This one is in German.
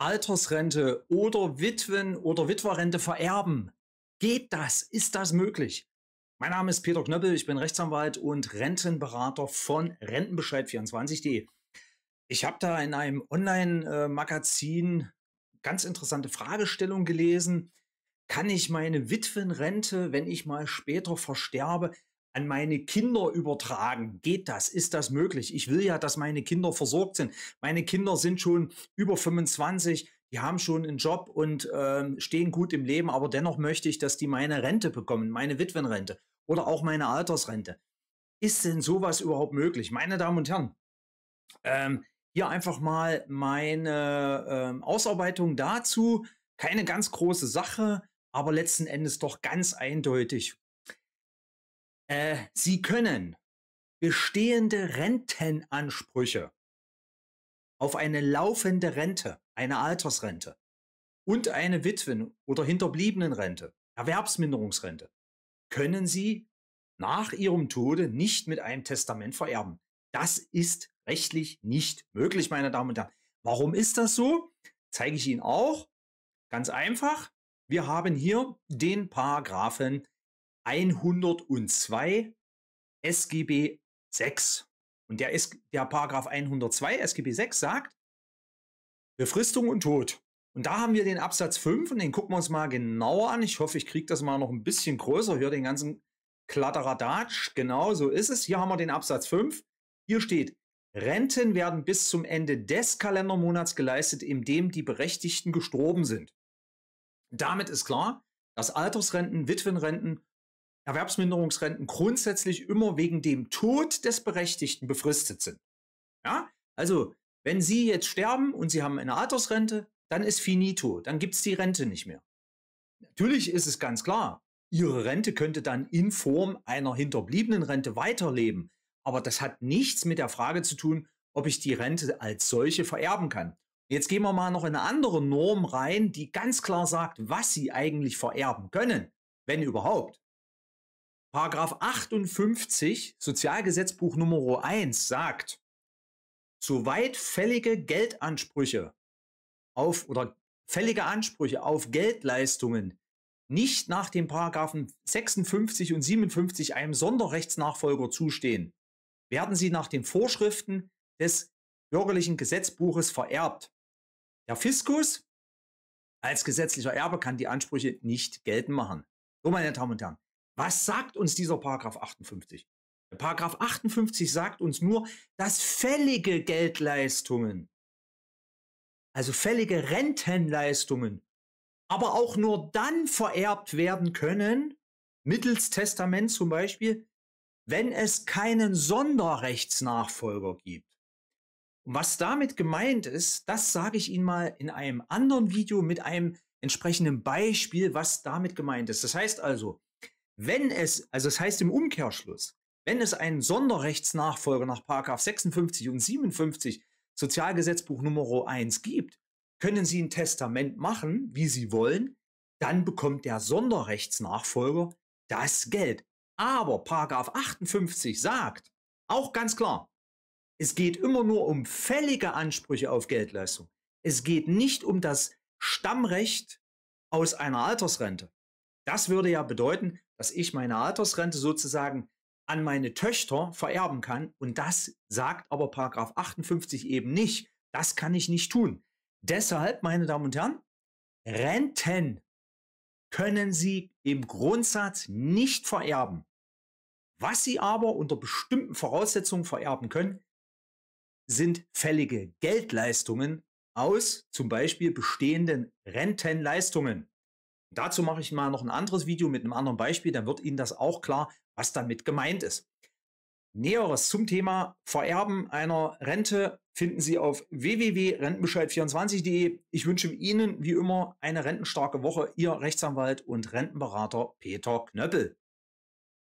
Altersrente oder Witwen- oder Witwerrente vererben. Geht das? Ist das möglich? Mein Name ist Peter Knöppel, ich bin Rechtsanwalt und Rentenberater von Rentenbescheid24.de. Ich habe da in einem Online-Magazin ganz interessante Fragestellung gelesen. Kann ich meine Witwenrente, wenn ich mal später versterbe, an meine Kinder übertragen? Geht das? Ist das möglich? Ich will ja, dass meine Kinder versorgt sind. Meine Kinder sind schon über 25, die haben schon einen Job und ähm, stehen gut im Leben, aber dennoch möchte ich, dass die meine Rente bekommen, meine Witwenrente oder auch meine Altersrente. Ist denn sowas überhaupt möglich? Meine Damen und Herren, ähm, hier einfach mal meine ähm, Ausarbeitung dazu. Keine ganz große Sache, aber letzten Endes doch ganz eindeutig äh, sie können bestehende Rentenansprüche auf eine laufende Rente, eine Altersrente und eine Witwen- oder Hinterbliebenenrente, Erwerbsminderungsrente, können Sie nach Ihrem Tode nicht mit einem Testament vererben. Das ist rechtlich nicht möglich, meine Damen und Herren. Warum ist das so? Zeige ich Ihnen auch. Ganz einfach. Wir haben hier den Paragraphen 102 SGB 6. Und der, ist, der Paragraph 102 SGB 6 sagt Befristung und Tod. Und da haben wir den Absatz 5 und den gucken wir uns mal genauer an. Ich hoffe, ich kriege das mal noch ein bisschen größer Hör den ganzen Kladderadatsch. Genau so ist es. Hier haben wir den Absatz 5. Hier steht, Renten werden bis zum Ende des Kalendermonats geleistet, in dem die Berechtigten gestorben sind. Damit ist klar, dass Altersrenten, Witwenrenten Erwerbsminderungsrenten grundsätzlich immer wegen dem Tod des Berechtigten befristet sind. Ja? Also, wenn Sie jetzt sterben und Sie haben eine Altersrente, dann ist finito, dann gibt es die Rente nicht mehr. Natürlich ist es ganz klar, Ihre Rente könnte dann in Form einer hinterbliebenen Rente weiterleben, aber das hat nichts mit der Frage zu tun, ob ich die Rente als solche vererben kann. Jetzt gehen wir mal noch in eine andere Norm rein, die ganz klar sagt, was Sie eigentlich vererben können, wenn überhaupt. Paragraph 58 Sozialgesetzbuch Nr. 1 sagt, soweit fällige Geldansprüche auf oder fällige Ansprüche auf Geldleistungen nicht nach den Paragraphen 56 und 57 einem Sonderrechtsnachfolger zustehen, werden sie nach den Vorschriften des bürgerlichen Gesetzbuches vererbt. Der Fiskus als gesetzlicher Erbe kann die Ansprüche nicht geltend machen. So, meine Damen und Herren, was sagt uns dieser Paragraph 58? Der Paragraph 58 sagt uns nur, dass fällige Geldleistungen, also fällige Rentenleistungen, aber auch nur dann vererbt werden können, mittels Testament zum Beispiel, wenn es keinen Sonderrechtsnachfolger gibt. Und was damit gemeint ist, das sage ich Ihnen mal in einem anderen Video mit einem entsprechenden Beispiel, was damit gemeint ist. Das heißt also, wenn es, also das heißt im Umkehrschluss, wenn es einen Sonderrechtsnachfolger nach 56 und 57 Sozialgesetzbuch Nummer 1 gibt, können Sie ein Testament machen, wie Sie wollen, dann bekommt der Sonderrechtsnachfolger das Geld. Aber 58 sagt, auch ganz klar, es geht immer nur um fällige Ansprüche auf Geldleistung. Es geht nicht um das Stammrecht aus einer Altersrente. Das würde ja bedeuten, dass ich meine Altersrente sozusagen an meine Töchter vererben kann. Und das sagt aber Paragraph 58 eben nicht. Das kann ich nicht tun. Deshalb, meine Damen und Herren, Renten können Sie im Grundsatz nicht vererben. Was Sie aber unter bestimmten Voraussetzungen vererben können, sind fällige Geldleistungen aus zum Beispiel bestehenden Rentenleistungen. Dazu mache ich mal noch ein anderes Video mit einem anderen Beispiel, dann wird Ihnen das auch klar, was damit gemeint ist. Näheres zum Thema Vererben einer Rente finden Sie auf www.rentenbescheid24.de. Ich wünsche Ihnen wie immer eine rentenstarke Woche. Ihr Rechtsanwalt und Rentenberater Peter Knöppel.